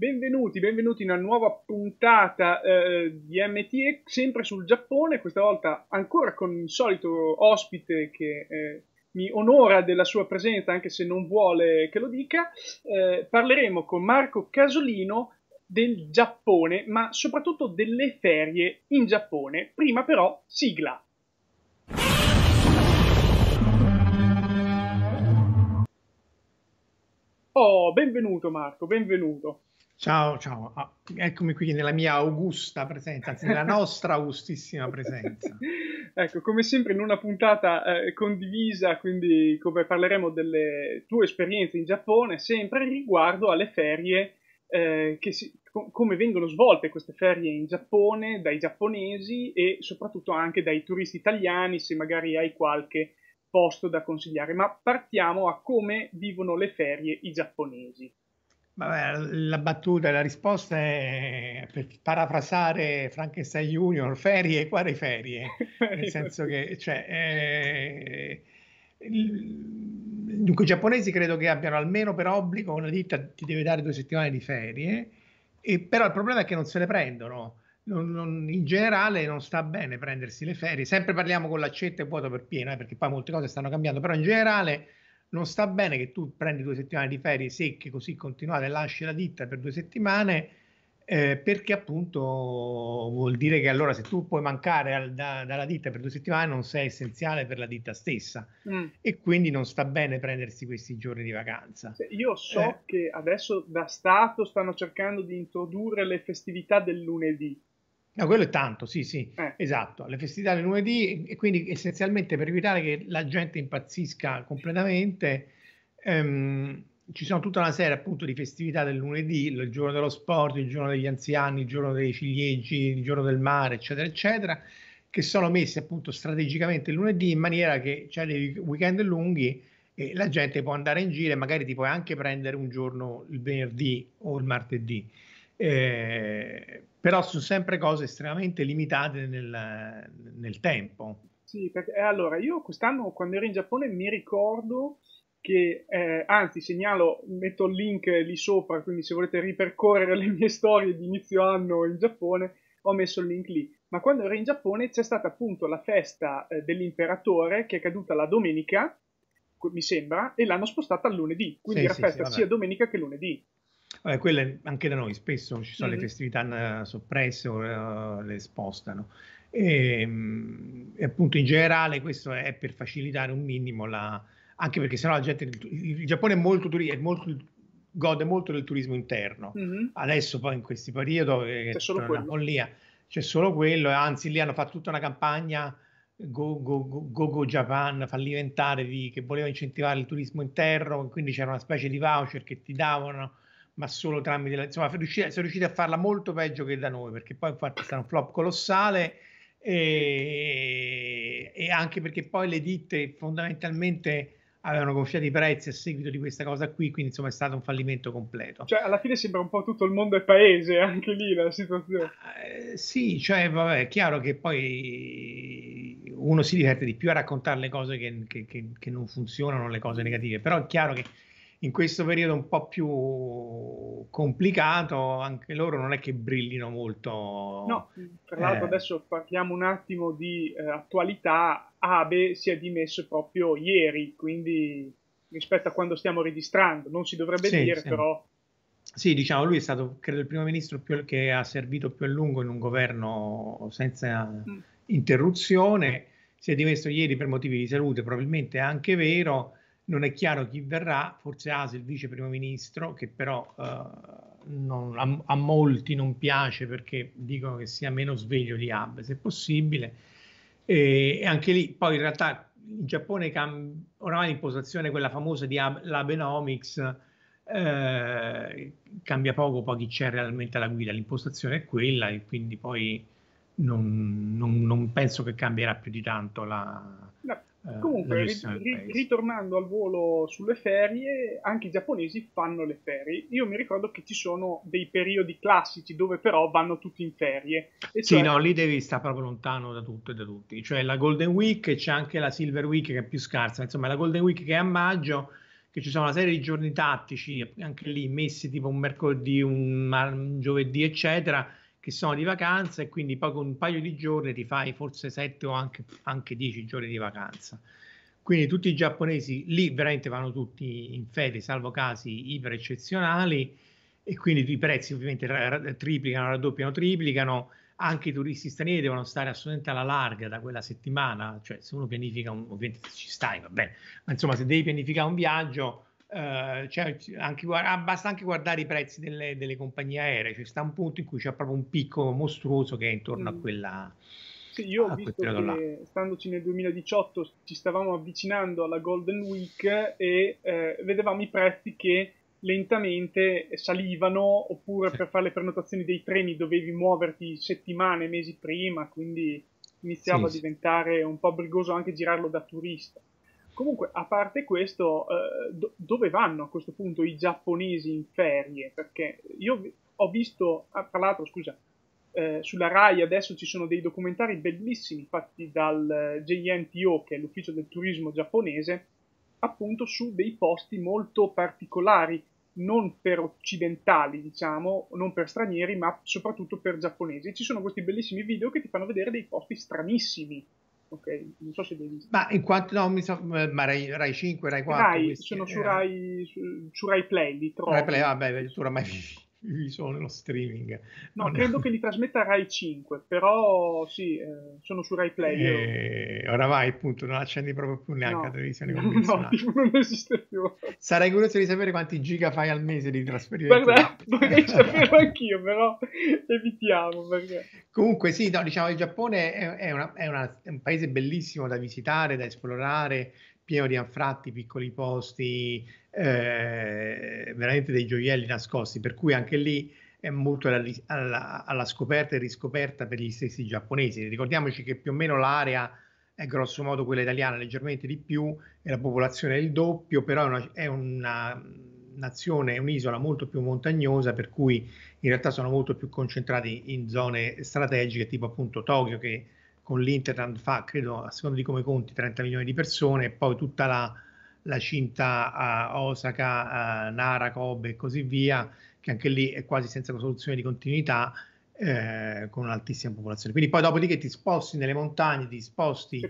Benvenuti, benvenuti in una nuova puntata eh, di MTE, sempre sul Giappone, questa volta ancora con il solito ospite che eh, mi onora della sua presenza, anche se non vuole che lo dica. Eh, parleremo con Marco Casolino del Giappone, ma soprattutto delle ferie in Giappone. Prima però, sigla. Oh, benvenuto Marco, benvenuto. Ciao, ciao, ah, eccomi qui nella mia augusta presenza, anzi nella nostra augustissima presenza. ecco, come sempre in una puntata eh, condivisa, quindi come parleremo delle tue esperienze in Giappone, sempre riguardo alle ferie, eh, si, com- come vengono svolte queste ferie in Giappone dai giapponesi e soprattutto anche dai turisti italiani, se magari hai qualche posto da consigliare. Ma partiamo a come vivono le ferie i giapponesi. La battuta, e la risposta è per parafrasare Frankenstein Junior, ferie, quali ferie? Nel senso che, cioè, eh, dunque, i giapponesi credo che abbiano almeno per obbligo una ditta ti deve dare due settimane di ferie, e, però il problema è che non se le prendono. Non, non, in generale non sta bene prendersi le ferie, sempre parliamo con l'accetta e vuoto per piena, eh, perché poi molte cose stanno cambiando, però in generale non sta bene che tu prendi due settimane di ferie secche così continuate, lasci la ditta per due settimane, eh, perché appunto vuol dire che allora se tu puoi mancare al, da, dalla ditta per due settimane non sei essenziale per la ditta stessa mm. e quindi non sta bene prendersi questi giorni di vacanza. Io so eh. che adesso da Stato stanno cercando di introdurre le festività del lunedì No, quello è tanto, sì, sì, eh. esatto. Le festività del lunedì e quindi essenzialmente per evitare che la gente impazzisca completamente, ehm, ci sono tutta una serie appunto di festività del lunedì, il giorno dello sport, il giorno degli anziani, il giorno dei ciliegi, il giorno del mare, eccetera, eccetera, che sono messe appunto strategicamente il lunedì in maniera che c'è dei weekend lunghi e la gente può andare in giro e magari ti puoi anche prendere un giorno il venerdì o il martedì. Eh, però sono sempre cose estremamente limitate nel, nel tempo. Sì, perché, eh, allora io quest'anno quando ero in Giappone mi ricordo che, eh, anzi segnalo, metto il link lì sopra, quindi se volete ripercorrere le mie storie di inizio anno in Giappone, ho messo il link lì. Ma quando ero in Giappone c'è stata appunto la festa eh, dell'imperatore che è caduta la domenica, mi sembra, e l'hanno spostata al lunedì, quindi sì, era sì, festa sì, sia domenica che lunedì. Vabbè, quelle anche da noi spesso ci sono mm-hmm. le mm. festività eh, soppresse o uh, le spostano. E, ehm, e, appunto in generale questo è per facilitare un minimo la... anche perché sennò la gente... Il, Giappone è molto, turi- è molto gode molto del turismo interno. Mm-hmm. Adesso poi in questi periodi eh, c'è solo quello. c'è solo quello, anzi lì hanno fatto tutta una campagna Go Go, Go, Go Japan fallimentare di, che voleva incentivare il turismo interno, quindi c'era una specie di voucher che ti davano ma solo tramite la, insomma, riuscite, sono riusciti a farla molto peggio che da noi, perché poi infatti è stato un flop colossale e, e anche perché poi le ditte fondamentalmente avevano gonfiato i prezzi a seguito di questa cosa qui, quindi insomma è stato un fallimento completo. Cioè, alla fine sembra un po' tutto il mondo e paese, anche lì la situazione. Ah, eh, sì, cioè, vabbè, è chiaro che poi uno si diverte di più a raccontare le cose che, che, che, che non funzionano, le cose negative, però è chiaro che in questo periodo un po' più complicato, anche loro non è che brillino molto. No, tra l'altro eh. adesso parliamo un attimo di eh, attualità, Abe si è dimesso proprio ieri, quindi rispetto a quando stiamo registrando, non si dovrebbe sì, dire sì. però... Sì, diciamo, lui è stato, credo, il primo ministro più, che ha servito più a lungo in un governo senza mm. interruzione, si è dimesso ieri per motivi di salute, probabilmente è anche vero, non è chiaro chi verrà, forse Ase, il vice primo ministro, che però eh, non, a, a, molti non piace perché dicono che sia meno sveglio di Abe, se possibile. E, e anche lì, poi in realtà in Giappone cam- oramai l'impostazione, quella famosa di Ab- l'Abenomics, eh, cambia poco poi chi c'è realmente alla guida, l'impostazione è quella e quindi poi non, non, non penso che cambierà più di tanto la, eh, Comunque, rit- ritornando al volo sulle ferie, anche i giapponesi fanno le ferie. Io mi ricordo che ci sono dei periodi classici dove però vanno tutti in ferie. E Cioè... Sì, no, lì devi stare proprio lontano da tutto e da tutti. Cioè la Golden Week, e c'è anche la Silver Week che è più scarsa, insomma la Golden Week che è a maggio, che ci sono una serie di giorni tattici, anche lì messi tipo un mercoledì, un, un giovedì, eccetera che sono di vacanza e quindi poi con un paio di giorni ti fai forse 7 o anche, anche 10 giorni di vacanza. Quindi tutti i giapponesi lì veramente vanno tutti in fede, salvo casi iper eccezionali e quindi i prezzi ovviamente triplicano, raddoppiano, triplicano. Anche i turisti stranieri devono stare assolutamente alla larga da quella settimana, cioè se uno pianifica, un, ovviamente ci stai, va bene, ma insomma se devi pianificare un viaggio eh, cioè, anche, ah, basta anche guardare i prezzi delle, delle compagnie aeree, c'è cioè, sta un punto in cui c'è proprio un picco mostruoso che è intorno mm. a quella... Sì, io ho visto che là. standoci nel 2018 ci stavamo avvicinando alla Golden Week e eh, vedevamo i prezzi che lentamente salivano oppure per fare le prenotazioni dei treni dovevi muoverti settimane, mesi prima, quindi iniziava sì, a diventare un po' brigoso anche girarlo da turista. Comunque, a parte questo, eh, do- dove vanno a questo punto i giapponesi in ferie? Perché io ho visto, ah, tra l'altro, scusa, eh, sulla RAI adesso ci sono dei documentari bellissimi fatti dal eh, JNTO, che è l'ufficio del turismo giapponese, appunto su dei posti molto particolari, non per occidentali, diciamo, non per stranieri, ma soprattutto per giapponesi. Ci sono questi bellissimi video che ti fanno vedere dei posti stranissimi ok? Non so se devi... Ma in quanto no, mi so, eh, ma Rai, Rai 5, Rai 4... Rai, sono su eh. Rai, su, su Rai Play, li trovo. Rai Play, vabbè, tu oramai vi sono nello streaming. No, non credo ne... che li trasmetta Rai 5, però sì, eh, sono su Rai Play. E... Eh, oramai appunto non accendi proprio più neanche no. la televisione convenzionale. No, non esiste più. Sarei curioso di sapere quanti giga fai al mese di trasferimento. Guarda, vorrei saperlo anch'io, però evitiamo. Perché... Comunque sì, no, diciamo il Giappone è, una, è, una, è un paese bellissimo da visitare, da esplorare, pieno di anfratti, piccoli posti, eh, veramente dei gioielli nascosti, per cui anche lì è molto alla, alla, alla scoperta e riscoperta per gli stessi giapponesi. Ricordiamoci che più o meno l'area è grosso modo quella italiana, leggermente di più, e la popolazione è il doppio, però è una, è una nazione, un'isola molto più montagnosa, per cui in realtà sono molto più concentrati in zone strategiche, tipo appunto Tokyo, che con l'Interland fa, credo, a seconda di come conti, 30 milioni di persone e poi tutta la, la cinta a Osaka, a Nara, Kobe e così via, che anche lì è quasi senza soluzione di continuità eh, con un'altissima popolazione. Quindi poi dopodiché ti sposti nelle montagne, ti sposti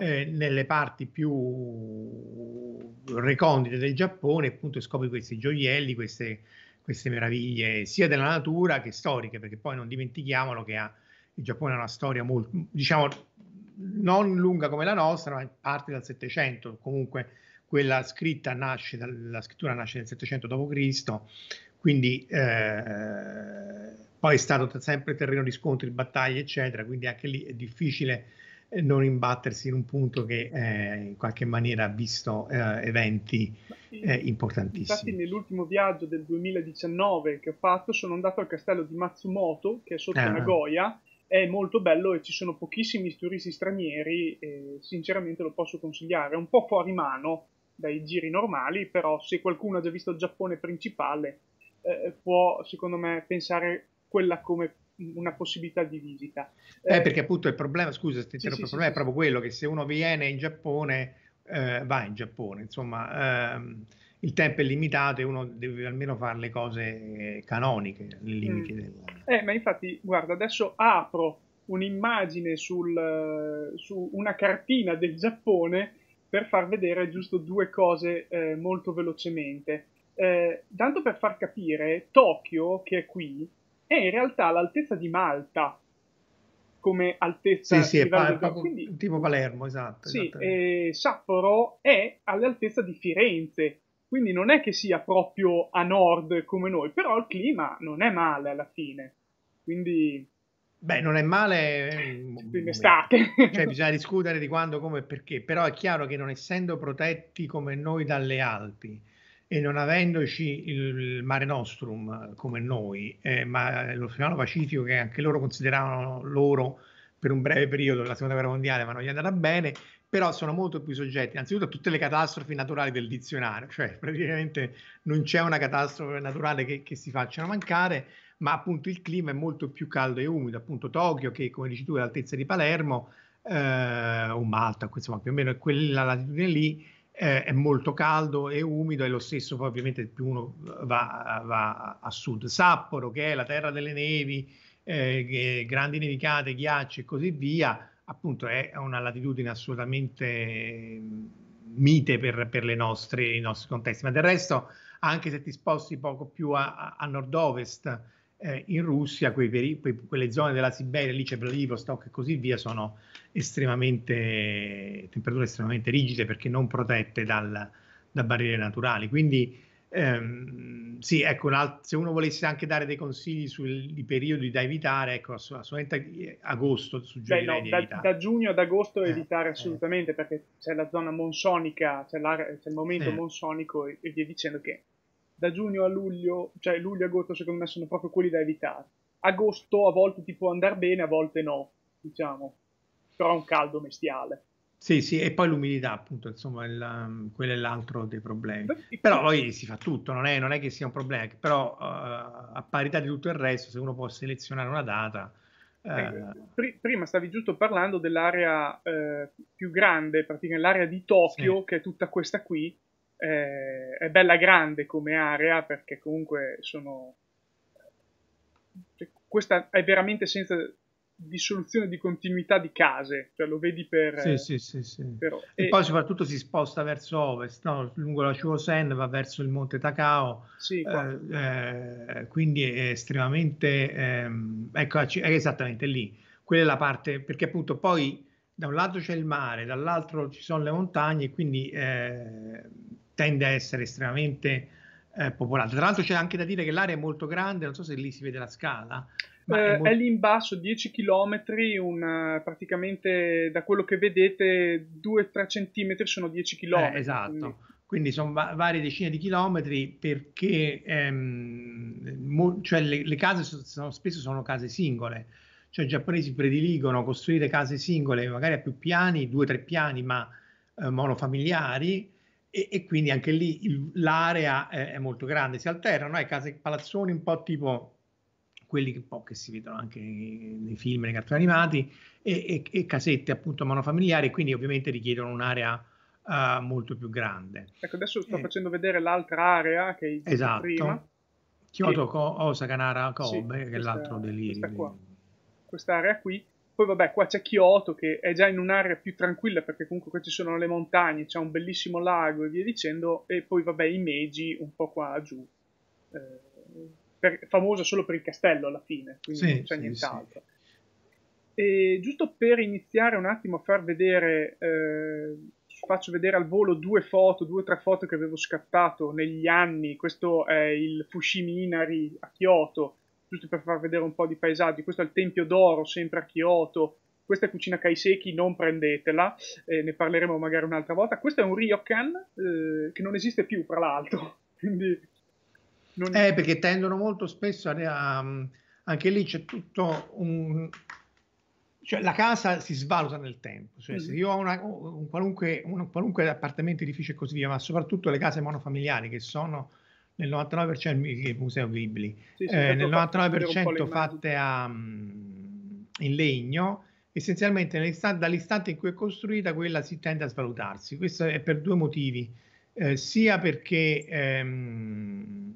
eh, nelle parti più recondite del Giappone, appunto, e scopri questi gioielli, queste, queste meraviglie sia della natura che storiche, perché poi non dimentichiamolo che ha il Giappone ha una storia molto, diciamo, non lunga come la nostra, ma parte dal Settecento, comunque quella scritta nasce, la scrittura nasce nel Settecento d.C., quindi eh, poi è stato sempre terreno di scontri, battaglie, eccetera, quindi anche lì è difficile eh, non imbattersi in un punto che eh, in qualche maniera ha visto eh, eventi eh, importantissimi. Infatti nell'ultimo viaggio del 2019 che ho fatto sono andato al castello di Matsumoto, che è sotto ah. Nagoya, è molto bello e ci sono pochissimi turisti stranieri e sinceramente lo posso consigliare. È un po' fuori mano dai giri normali, però se qualcuno ha già visto il Giappone principale eh, può secondo me pensare quella come una possibilità di visita. Eh, eh perché appunto il problema, scusa se ti sì, il problema sì, è sì. proprio quello che se uno viene in Giappone eh, va in Giappone. Insomma, ehm, il tempo è limitato e uno deve almeno fare le cose canoniche nei mm. limiti mm. del... Eh, ma infatti, guarda, adesso apro un'immagine sul, su una cartina del Giappone per far vedere giusto due cose eh, molto velocemente. Eh, tanto per far capire, Tokyo, che è qui, è in realtà all'altezza di Malta, come altezza. Sì, sì, pa- pa- Quindi, tipo Palermo, esatto. Sì, esatto. eh, Sapporo è all'altezza di Firenze, quindi non è che sia proprio a nord come noi, però il clima non è male alla fine. Quindi... Beh, non è male in eh, estate. cioè, bisogna discutere di quando, come e perché, però è chiaro che non essendo protetti come noi dalle Alpi, e non avendoci il Mare Nostrum eh, come noi, eh, ma l'Oceano Pacifico che anche loro consideravano loro per un breve periodo della seconda guerra mondiale, ma non gli andava bene, però sono molto più soggetti innanzitutto a tutte le catastrofi naturali del dizionario, cioè praticamente non c'è una catastrofe naturale che, che si facciano mancare, ma appunto il clima è molto più caldo e umido, appunto Tokyo che come dici tu è all'altezza di Palermo eh, o Malta, insomma più o meno è quella latitudine lì, eh, è molto caldo e umido, è lo stesso ovviamente più uno va, va a sud. Sapporo, che è la terra delle nevi, eh, grandi nevicate, ghiacci e così via, appunto è una latitudine assolutamente mm, mite per, per nostre, i nostri contesti, ma del resto anche se ti sposti poco più a, a nord-ovest, eh, in Russia quei, quelle zone della Siberia, lì c'è Vladivostok e così via, sono estremamente, temperature estremamente rigide perché non protette dal, da barriere naturali. Quindi ehm, sì, ecco, se uno volesse anche dare dei consigli sui periodi da evitare, ecco, assolutamente agosto suggerirei Beh, no, da, da, giugno ad agosto eh, evitare eh. assolutamente eh. perché c'è la zona monsonica, c'è, c'è il momento eh. monsonico e, e via dicendo che da giugno a luglio, cioè luglio e agosto secondo me sono proprio quelli da evitare. Agosto a volte ti può andare bene, a volte no, diciamo, però è un caldo mestiale. Sì, sì, e poi l'umidità, appunto, insomma, il, um, quello è l'altro dei problemi. Però poi si fa tutto, non è, non è che sia un problema, però uh, a parità di tutto il resto, se uno può selezionare una data... Uh... Eh, eh, Pr- prima stavi giusto parlando dell'area uh, più grande, praticamente l'area di Tokyo, sì. che è tutta questa qui, eh, è bella grande come area perché comunque sono... Cioè, questa è veramente senza dissoluzione di continuità di case, cioè lo vedi per... Sì, sì, sì, sì. Per, e, e, poi soprattutto si sposta verso ovest, no? lungo la Chuosen va verso il monte Takao, sì, eh, eh quindi è estremamente... Ehm, ecco, è esattamente lì, quella è la parte, perché appunto poi da un lato c'è il mare, dall'altro ci sono le montagne, quindi eh, tende a essere estremamente eh, popolata. Tra l'altro c'è anche da dire che l'area è molto grande, non so se lì si vede la scala. Ma eh, è, molto... è, lì in basso, 10 km, una, praticamente da quello che vedete 2-3 cm sono 10 km. Eh, esatto. Quindi quindi sono va- varie decine di chilometri perché ehm, mo- cioè le-, le, case so- sono, spesso sono case singole, cioè i giapponesi prediligono costruire case singole magari a più piani, due o tre piani ma eh, monofamiliari e, e quindi anche lì il, l'area è, è, molto grande, si alternano, hai case palazzoni un po' tipo quelli che, po che si vedono anche nei film, nei cartoni animati, e, e, e casette appunto monofamiliari, quindi ovviamente richiedono un'area uh, molto più grande. Ecco, adesso sto eh. facendo vedere l'altra area che hai esatto. prima. Kyoto, sì. Osaka, Nara, Kobe, sì, che è l'altro delirio. Questa, qua. Quest'area qui poi vabbè, qua c'è Kyoto che è già in un'area più tranquilla perché comunque qua ci sono le montagne, c'è un bellissimo lago e via dicendo, e poi vabbè i Meiji un po' qua giù, eh, per, famosa solo per il castello alla fine, quindi sì, non c'è sì, nient'altro. Sì. E giusto per iniziare un attimo a far vedere, eh, faccio vedere al volo due foto, due o tre foto che avevo scattato negli anni. Questo è il Fushimi Inari a Kyoto, giusto per far vedere un po' di paesaggi. Questo è il Tempio d'Oro, sempre a Kyoto. Questa è cucina Kaiseki, non prendetela, eh, ne parleremo magari un'altra volta. Questo è un ryokan eh, che non esiste più, tra l'altro. Quindi non... Eh, perché tendono molto spesso a, a, anche lì c'è tutto un cioè la casa si svaluta nel tempo, cioè, se mm. io ho una, un, qualunque, un, qualunque, appartamento, edificio e così via, ma soprattutto le case monofamiliari che sono nel 99% museo Ghibli, sì, sì, eh, nel 99% fatte a, ehm, in legno, essenzialmente dall'istante in cui è costruita quella si tende a svalutarsi. Questo è per due motivi, eh, sia perché ehm,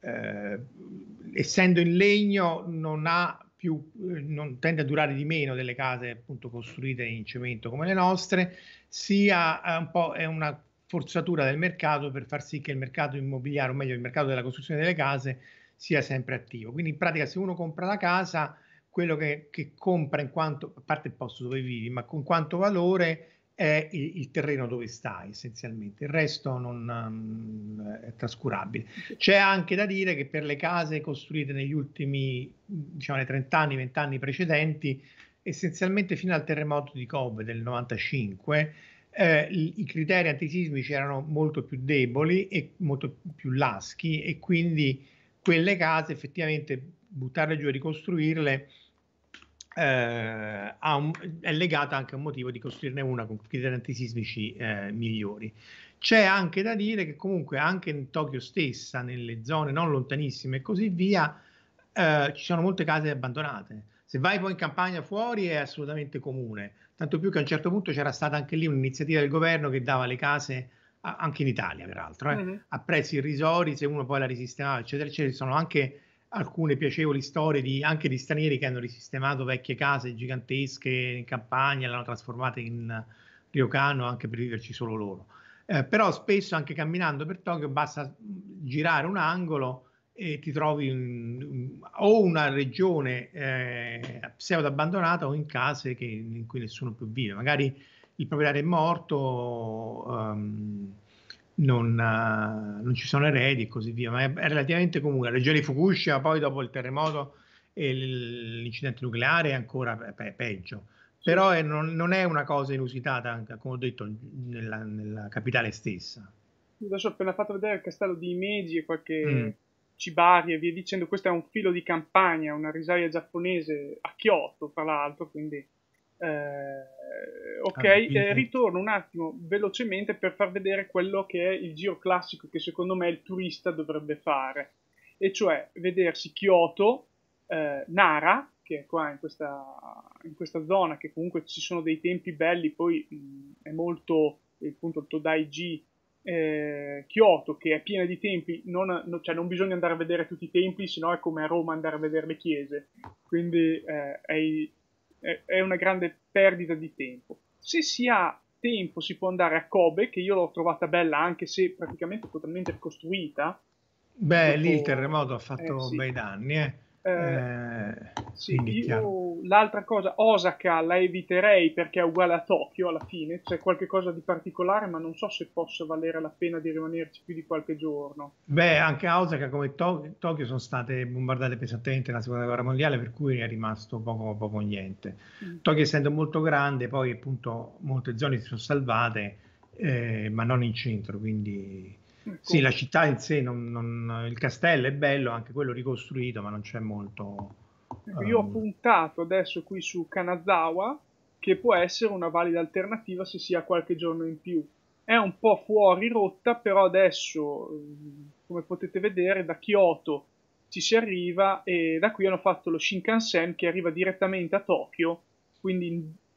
eh, essendo in legno non ha più, non tende a durare di meno delle case appunto costruite in cemento come le nostre, sia eh, un po' è una forzatura del mercato per far sì che il mercato immobiliare, o meglio il mercato della costruzione delle case, sia sempre attivo. Quindi in pratica se uno compra la casa, quello che, che compra in quanto, a parte il posto dove vivi, ma con quanto valore è il, il terreno dove stai essenzialmente, il resto non um, è trascurabile. C'è anche da dire che per le case costruite negli ultimi, diciamo, nei 30 anni, 20 anni precedenti, essenzialmente fino al terremoto di Kobe del 95, eh, i criteri antisismici erano molto più deboli e molto più laschi e quindi quelle case effettivamente buttarle giù e ricostruirle eh, un, è legata anche a un motivo di costruirne una con criteri antisismici eh, migliori. C'è anche da dire che comunque anche in Tokyo stessa, nelle zone non lontanissime e così via, eh, ci sono molte case abbandonate se vai poi in campagna fuori è assolutamente comune, tanto più che a un certo punto c'era stata anche lì un'iniziativa del governo che dava le case, anche in Italia peraltro, eh, mm-hmm. a prezzi irrisori, se uno poi la risistemava, eccetera, eccetera. Ci sono anche alcune piacevoli storie di, anche di stranieri che hanno risistemato vecchie case gigantesche in campagna, le hanno trasformate in riocano anche per viverci solo loro. Eh, però spesso anche camminando per Tokyo basta mm, girare un angolo e ti trovi un, un, o una regione eh, pseudo abbandonata o in case che, in cui nessuno più vive. Magari il proprietario è morto, um, non, uh, non, ci sono eredi e così via, ma è, è relativamente comune. La regione di Fukushima, poi dopo il terremoto e l'incidente nucleare, è ancora pe- peggio. Però è, non, non, è una cosa inusitata, come ho detto, nella, nella capitale stessa. Adesso ho appena fatto vedere il castello di Imegi e qualche... Mm Cibari e via dicendo, questo è un filo di campagna, una risaia giapponese a Kyoto, tra l'altro, quindi... Eh, ok, ah, eh, ritorno un attimo velocemente per far vedere quello che è il giro classico che secondo me il turista dovrebbe fare, e cioè vedersi Kyoto, eh, Nara, che è qua in questa, in questa, zona, che comunque ci sono dei tempi belli, poi mh, mm, è molto il punto ji eh, Kyoto, che è piena di templi, non, no, cioè non bisogna andare a vedere tutti i templi, se è come a Roma andare a vedere le chiese, quindi eh, è, è, una grande perdita di tempo. Se si ha tempo si può andare a Kobe, che io l'ho trovata bella anche se praticamente totalmente ricostruita. Beh, dopo... lì il terremoto ha fatto eh, sì. bei danni, eh. Eh, eh, sì, io, l'altra cosa, Osaka la eviterei perché è uguale a Tokyo alla fine, c'è qualcosa di particolare, ma non so se possa valere la pena di rimanerci più di qualche giorno. Beh, anche a Osaka come to- Tokyo sono state bombardate pesantemente nella seconda guerra mondiale, per cui è rimasto poco, poco niente. Mm. Tokyo essendo molto grande, poi appunto molte zone si sono salvate, eh, ma non in centro, quindi sì, la città in sé, non, non, il castello è bello, anche quello ricostruito, ma non c'è molto... Io ehm, ho puntato adesso qui su Kanazawa, che può essere una valida alternativa se si ha qualche giorno in più. È un po' fuori rotta, però adesso, ehm, come potete vedere, da Kyoto ci si arriva e da qui hanno fatto lo Shinkansen che arriva direttamente a Tokyo, quindi in,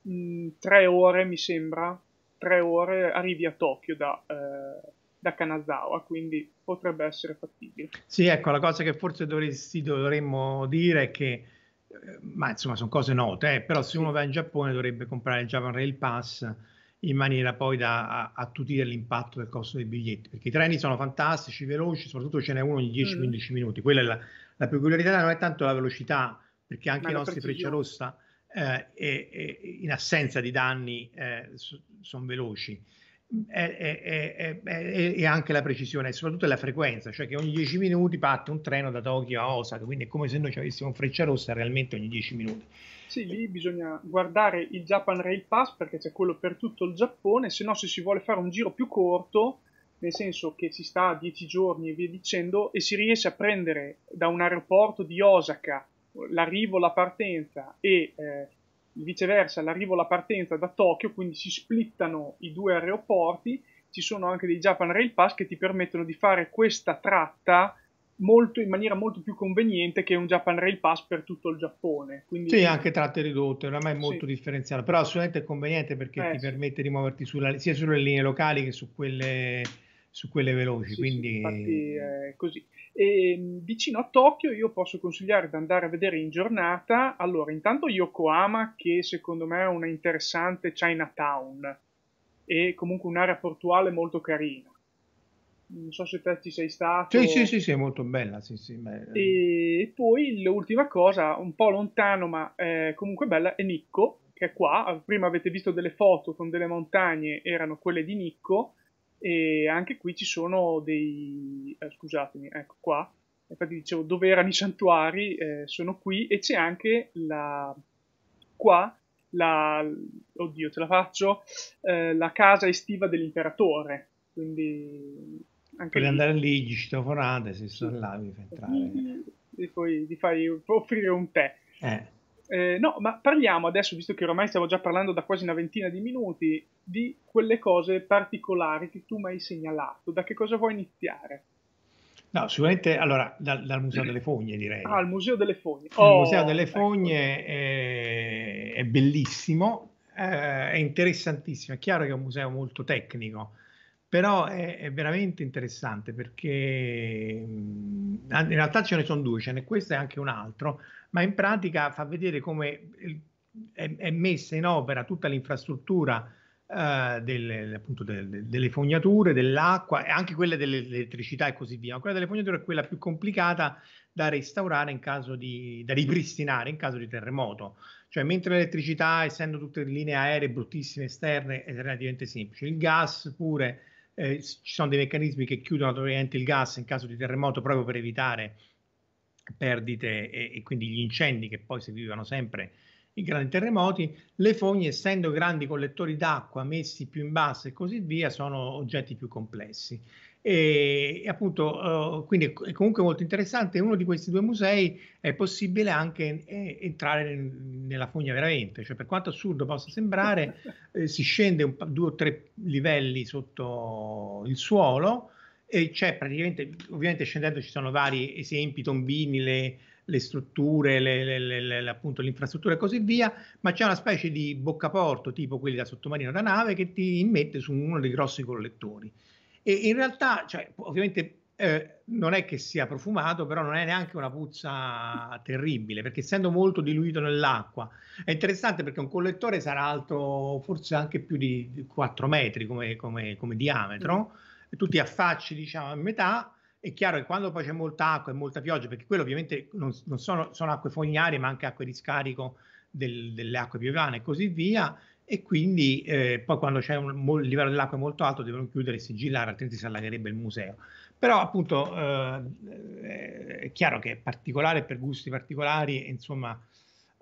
mm, in tre ore, mi sembra, tre ore arrivi a Tokyo da... Eh, da Kanazawa, quindi potrebbe essere fattibile. Sì, ecco, la cosa che forse dovresti, dovremmo dire è che, eh, ma insomma sono cose note, eh, però se uno va in Giappone dovrebbe comprare il Japan Rail Pass in maniera poi da attutire l'impatto del costo dei biglietti, perché i treni sono fantastici, veloci, soprattutto ce n'è uno ogni 10-15 mm. minuti, quella è la, la, peculiarità, non è tanto la velocità, perché anche ma i nostri Freccia Rossa eh, e, e, in assenza di danni eh, sono veloci e, anche la precisione e soprattutto la frequenza, cioè che ogni 10 minuti parte un treno da Tokyo a Osaka, quindi è come se noi avessimo freccia rossa realmente ogni 10 minuti. Sì, lì bisogna guardare il Japan Rail Pass perché c'è quello per tutto il Giappone, se no se si vuole fare un giro più corto, nel senso che si sta 10 giorni e via dicendo, e si riesce a prendere da un aeroporto di Osaka l'arrivo, la partenza e... Eh, viceversa l'arrivo e la partenza da Tokyo, quindi si splittano i due aeroporti, ci sono anche dei Japan Rail Pass che ti permettono di fare questa tratta molto, in maniera molto più conveniente che un Japan Rail Pass per tutto il Giappone. Quindi... Sì, anche tratte ridotte, oramai è molto sì. differenziato, però assolutamente è conveniente perché eh, ti sì. permette di muoverti sulla, sia sulle linee locali che su quelle, su quelle veloci. Sì, quindi... infatti è così. E, ehm, vicino a Tokyo io posso consigliare di andare a vedere in giornata, allora intanto Yokohama che secondo me è una interessante Chinatown e comunque un'area portuale molto carina. Non so se te ci sei stato. Sì, sì, sì, sì è molto bella. Sì, sì, bella. E poi l'ultima cosa, un po' lontano ma eh, comunque bella, è Nikko, che è qua. Prima avete visto delle foto con delle montagne, erano quelle di Nikko e anche qui ci sono dei eh, scusatemi ecco qua infatti dicevo dove erano i santuari eh, sono qui e c'è anche la qua la oddio ce la faccio eh, la casa estiva dell'imperatore quindi anche per lì. andare lì gli citofonate si sta sì. là mi fa entrare e poi ti fai offrire un tè eh. eh. no ma parliamo adesso visto che ormai stiamo già parlando da quasi una ventina di minuti di quelle cose particolari che tu mi hai segnalato. Da che cosa vuoi iniziare? No, sicuramente allora dal, dal Museo delle Fogne direi. Ah, il Museo delle Fogne. Oh, il Museo delle ecco. Fogne ecco. è, è, bellissimo, eh, è interessantissimo. È chiaro che è un museo molto tecnico, però è, è veramente interessante perché mm, in realtà ce ne sono due, ce n'è questo e anche un altro, ma in pratica fa vedere come è, è messa in opera tutta l'infrastruttura eh, delle, appunto delle, delle fognature, dell'acqua e anche quella dell'elettricità e così via. Quella delle fognature è quella più complicata da restaurare in caso di, da ripristinare in caso di terremoto. Cioè, mentre l'elettricità, essendo tutte linee aeree bruttissime esterne, è relativamente semplice. Il gas pure, eh, ci sono dei meccanismi che chiudono automaticamente il gas in caso di terremoto proprio per evitare perdite e, e quindi gli incendi che poi si vivono sempre i grandi terremoti, le fogne essendo grandi collettori d'acqua messi più in basso e così via sono oggetti più complessi. E, e appunto, eh, quindi è comunque molto interessante, in uno di questi due musei è possibile anche eh, entrare in, nella fogna veramente, cioè per quanto assurdo possa sembrare, eh, si scende un, due o tre livelli sotto il suolo e c'è praticamente, ovviamente scendendo ci sono vari esempi, tombini, le le strutture, le, le, le, appunto l'infrastruttura e così via, ma c'è una specie di boccaporto, tipo quelli da sottomarino da nave, che ti immette su uno dei grossi collettori. E in realtà, cioè, ovviamente eh, non è che sia profumato, però non è neanche una puzza terribile, perché essendo molto diluito nell'acqua, è interessante perché un collettore sarà alto forse anche più di 4 metri come, come, come diametro, mm. tu ti affacci diciamo a metà è chiaro che quando poi c'è molta acqua e molta pioggia, perché quello ovviamente non, non sono, sono, acque fognarie, ma anche acque di scarico del, delle acque piovane e così via, e quindi eh, poi quando c'è un, un livello dell'acqua molto alto devono chiudere e sigillare, altrimenti si allagherebbe il museo. Però appunto eh, è chiaro che è particolare per gusti particolari, insomma...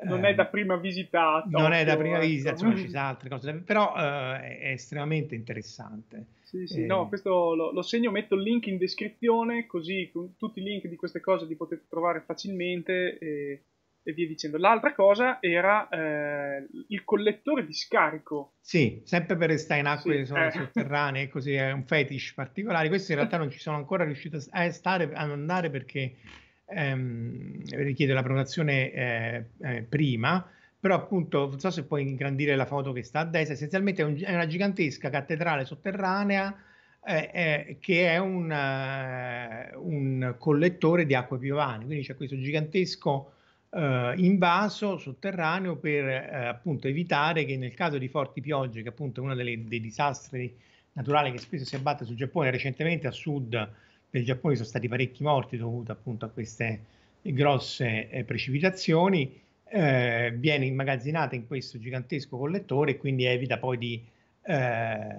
Non eh, è da prima visita. Non è da prima visita, insomma ci sono altre cose, però eh, è estremamente interessante. Sì, sì, e... no, eh. questo lo, lo, segno, metto il link in descrizione, così con tutti i link di queste cose li potete trovare facilmente e, e via dicendo. L'altra cosa era eh, il collettore di scarico. Sì, sempre per restare in acque sì, eh. sotterranee, così è un fetish particolare. Questo in realtà non ci sono ancora riuscito a stare, ad andare perché ehm, richiede la prenotazione eh, eh, prima però appunto non so se puoi ingrandire la foto che sta a destra, essenzialmente è, un, è una gigantesca cattedrale sotterranea eh, eh, che è un, uh, un, collettore di acque piovane, quindi c'è questo gigantesco uh, invaso sotterraneo per uh, appunto evitare che nel caso di forti piogge, che appunto è uno delle, dei disastri naturali che spesso si abbatte sul Giappone, recentemente a sud del Giappone sono stati parecchi morti dovuti appunto a queste grosse eh, precipitazioni, eh, viene immagazzinata in questo gigantesco collettore e quindi evita poi di eh,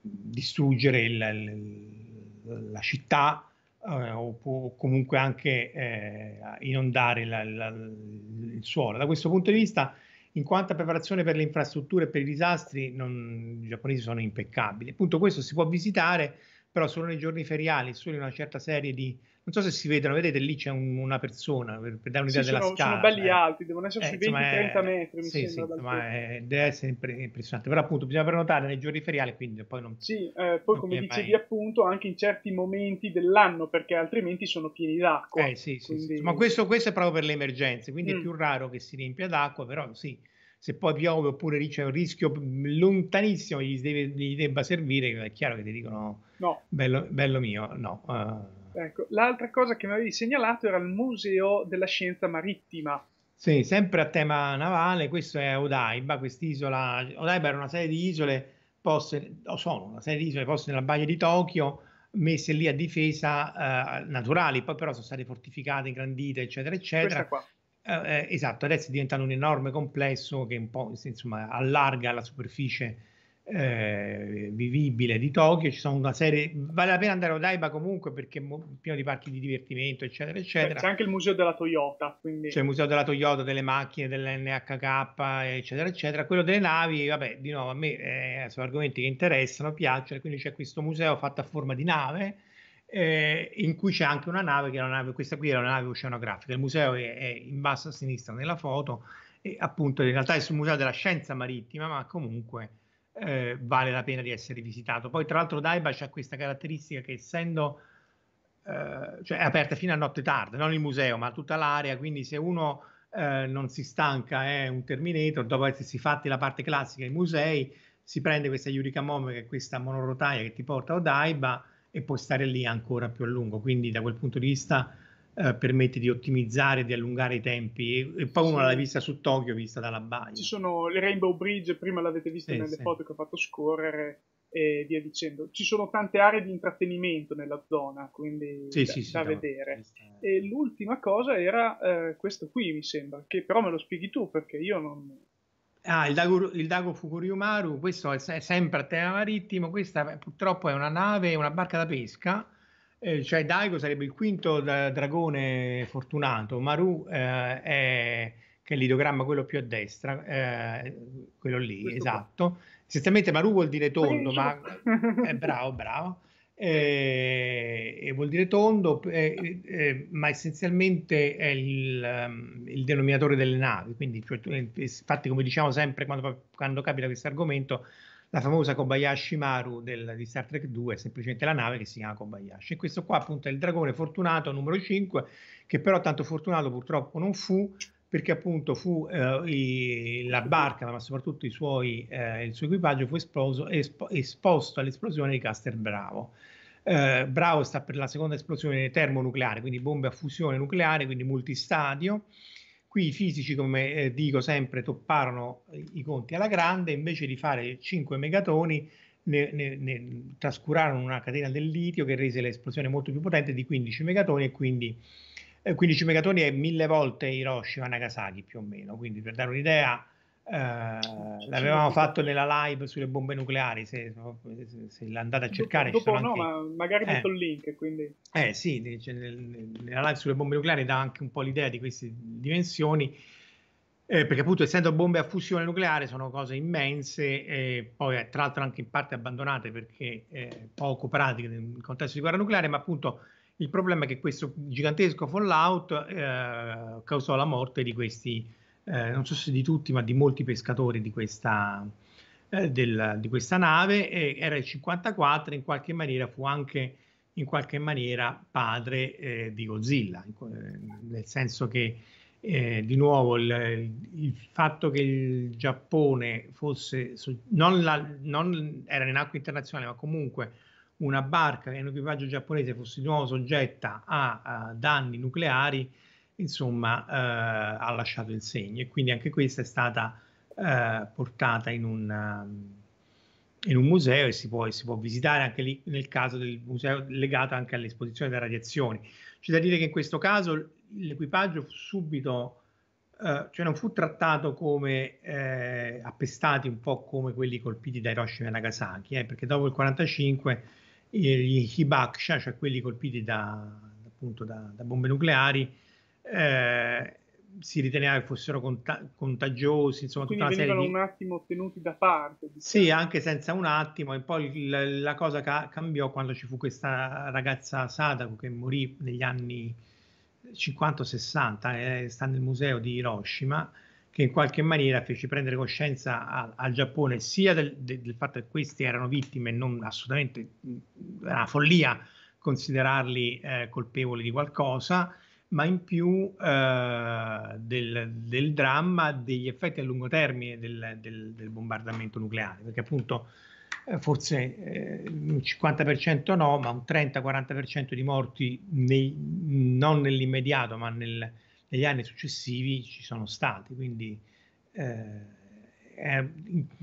distruggere il, il, la città eh, o comunque anche eh, inondare la, la, il suolo. Da questo punto di vista, in quanto a preparazione per le infrastrutture e per i disastri, non, i giapponesi sono impeccabili. Appunto questo si può visitare, però solo nei giorni feriali, solo in una certa serie di non so se si vedono, vedete lì c'è un, una persona per, per dare un'idea sì, della sono, scala. Sono belli eh. alti, devono essere eh, sui 20-30 eh, metri. Sì, mi sì, ma è, eh, deve essere impressionante. Però appunto bisogna prenotare nei giorni feriali, quindi poi non Sì, eh, poi non come dicevi mai. appunto anche in certi momenti dell'anno, perché altrimenti sono pieni d'acqua. Eh, sì, quindi... sì, sì, Ma questo, questo, è proprio per le emergenze, quindi mm. è più raro che si riempia d'acqua, però sì se poi piove oppure lì c'è un rischio mm, lontanissimo gli, deve, gli debba servire, è chiaro che ti dicono no. bello, bello mio, no. Uh, Ecco, l'altra cosa che mi avevi segnalato era il Museo della Scienza Marittima. Sì, sempre a tema navale, questo è Odaiba, quest'isola, Odaiba era una serie di isole poste, o sono una serie di isole poste nella baia di Tokyo, messe lì a difesa eh, naturali, poi però sono state fortificate, ingrandite, eccetera, eccetera. Eh, eh, esatto, adesso è diventato un enorme complesso che un po' insomma, allarga la superficie eh, vivibile di Tokyo, ci sono una serie, vale la pena andare a Odaiba comunque perché è pieno di parchi di divertimento, eccetera, eccetera. C'è anche il museo della Toyota, quindi... C'è il museo della Toyota, delle macchine, dell'NHK, eccetera, eccetera. Quello delle navi, vabbè, di nuovo a me eh, sono argomenti che interessano, piacciono, quindi c'è questo museo fatto a forma di nave. Eh, in cui c'è anche una nave che è una nave, questa qui era una nave oceanografica. Il museo è, è in basso a sinistra nella foto, e appunto in realtà è sul museo della scienza marittima, ma comunque eh, vale la pena di essere visitato. Poi tra l'altro Daiba ha questa caratteristica che essendo eh, cioè è aperta fino a notte tarda, non il museo ma tutta l'area, quindi se uno eh, non si stanca è un Terminator, dopo essersi fatti la parte classica dei musei, si prende questa Yurika Mom che è questa monorotaia che ti porta a Odaiba e puoi stare lì ancora più a lungo, quindi da quel punto di vista eh, permette di ottimizzare, di allungare i tempi e, poi uno sì. l'ha vista su Tokyo vista dalla bagna. Ci sono le Rainbow Bridge, prima l'avete vista sì, nelle sì. foto che ho fatto scorrere e via dicendo. Ci sono tante aree di intrattenimento nella zona, quindi sì, da, sì, da vedere. E l'ultima cosa era eh, questo qui, mi sembra, che però me lo spieghi tu perché io non... Ah, il Dago, il Dago Fukuriumaru, questo è, sempre a tema marittimo, questa purtroppo è una nave, una barca da pesca eh, cioè Daigo sarebbe il quinto da, dragone fortunato, Maru eh, è che è l'idogramma quello più a destra, eh, quello lì, Questo esatto. Qua. Essenzialmente Maru vuol dire tondo, ma è bravo, bravo. Eh, vuol dire tondo, eh, eh, ma essenzialmente è il, ehm, il, denominatore delle navi. Quindi, infatti, cioè, come diciamo sempre quando, quando capita questo argomento, la famosa Kobayashi Maru del, di Star Trek 2 semplicemente la nave che si chiama Kobayashi. E questo qua appunto è il dragone fortunato numero 5, che però tanto fortunato purtroppo non fu, perché appunto fu eh, i, la barca, ma soprattutto suoi, eh, il suo equipaggio fu esploso, espo, esposto all'esplosione di Caster Bravo. Eh, Bravo sta per la seconda esplosione termonucleare, quindi bombe a fusione nucleare, quindi multistadio. Qui i fisici, come eh, dico sempre, topparono i conti alla grande, invece di fare 5 megatoni ne, ne, ne trascurarono una catena del litio che rese l'esplosione molto più potente di 15 megatoni e quindi eh, 15 megatoni è mille volte Hiroshima Nagasaki più o meno, quindi per dare un'idea eh, l'avevamo fatto nella live sulle bombe nucleari. Se, se, se l'andate a cercare, dopo, dopo anche... no, ma magari eh, metto il link. Quindi. Eh sì, cioè, nella live sulle bombe nucleari dà anche un po' l'idea di queste dimensioni. Eh, perché appunto essendo bombe a fusione nucleare sono cose immense, e poi eh, tra l'altro anche in parte abbandonate perché eh, poco pratiche nel contesto di guerra nucleare, ma appunto il problema è che questo gigantesco fallout eh, causò la morte di questi eh, non so se di tutti, ma di molti pescatori di questa, eh, del, di questa nave, e era il 54, in qualche maniera fu anche in qualche maniera padre eh, di Godzilla, eh, nel senso che eh, di nuovo il, il, fatto che il Giappone fosse, non, la, non era in acqua internazionale, ma comunque una barca e un equipaggio giapponese fosse di nuovo soggetta a, a danni nucleari insomma, eh, ha lasciato il segno e quindi anche questa è stata eh, portata in un, ehm, in un museo e si può, si può, visitare anche lì nel caso del museo legato anche all'esposizione delle radiazioni. C'è da dire che in questo caso l'equipaggio fu subito, eh, cioè non fu trattato come eh, appestati un po' come quelli colpiti da Hiroshima e Nagasaki, eh, perché dopo il 1945 eh, gli Hibakusha, cioè quelli colpiti da, appunto da, da bombe nucleari, eh, si riteneva che fossero conta- contagiosi, insomma, Quindi tutta una serie di... un attimo tenuti da parte. Diciamo. Sì, anche senza un attimo, e poi il, la cosa ca- cambiò quando ci fu questa ragazza Sadako che morì negli anni 50-60, eh, sta nel museo di Hiroshima, che in qualche maniera fece prendere coscienza al Giappone sia del, del, del fatto che questi erano vittime, non assolutamente una follia considerarli eh, colpevoli di qualcosa, ma in più eh, del, del, dramma degli effetti a lungo termine del, del, del bombardamento nucleare, perché appunto eh, forse eh, un 50% no, ma un 30-40% di morti nei, non nell'immediato, ma nel, negli anni successivi ci sono stati, quindi eh,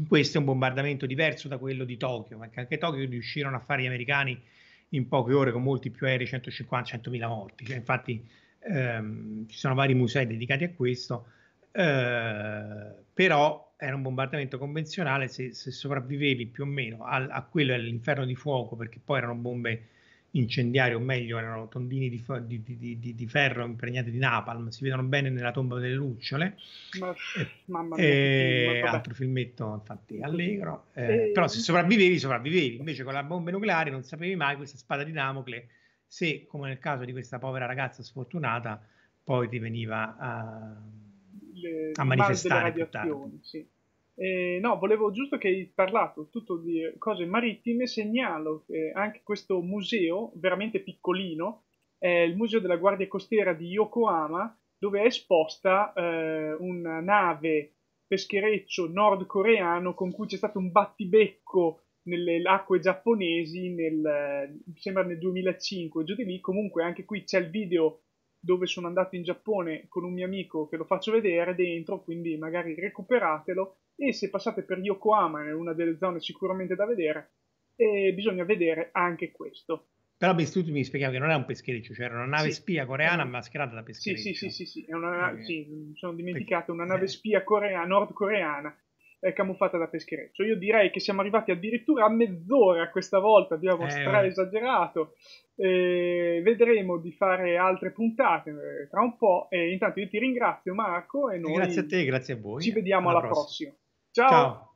questo è un bombardamento diverso da quello di Tokyo, perché anche Tokyo riuscirono a fare gli americani in poche ore con molti più aerei 150-100.000 morti, cioè, infatti ehm, ci sono vari musei dedicati a questo, eh, però era un bombardamento convenzionale, se, se sopravvivevi più o meno al, a quello e all'inferno di fuoco, perché poi erano bombe incendiarie, o meglio erano tondini di, di, di, di, ferro impregnati di napalm, si vedono bene nella tomba delle lucciole, Ma, eh, mamma mia, eh, film, altro filmetto infatti allegro, eh, però se sopravvivevi sopravvivevi, invece con la bomba nucleare non sapevi mai questa spada di Damocle se, come nel caso di questa povera ragazza sfortunata, poi riveniva a, Le, a manifestare più tardi. Sì. Eh, no, volevo giusto che hai parlato tutto di cose marittime, segnalo che anche questo museo, veramente piccolino, è il museo della Guardia Costiera di Yokohama, dove è esposta eh, una nave peschereccio nordcoreano con cui c'è stato un battibecco nelle acque giapponesi, nel, mi sembra nel 2005, giù di lì, comunque anche qui c'è il video dove sono andato in Giappone con un mio amico che lo faccio vedere dentro, quindi magari recuperatelo e se passate per Yokohama, è una delle zone sicuramente da vedere, eh, bisogna vedere anche questo. Però Bistut mi spiegava che non è un peschereccio, cioè era una nave sì. spia coreana eh. mascherata da peschereccio. Sì, sì, sì, sì, sì. È una, okay. sì, mi sono dimenticato, una nave eh. spia coreana, nordcoreana eh, camuffata da peschereccio. Io direi che siamo arrivati addirittura a mezz'ora questa volta, abbiamo eh, stra esagerato. vedremo di fare altre puntate eh, tra un po'. E intanto io ti ringrazio Marco e noi... Grazie a te, grazie a voi. Ci vediamo alla, alla prossima. prossima. Ciao. Ciao.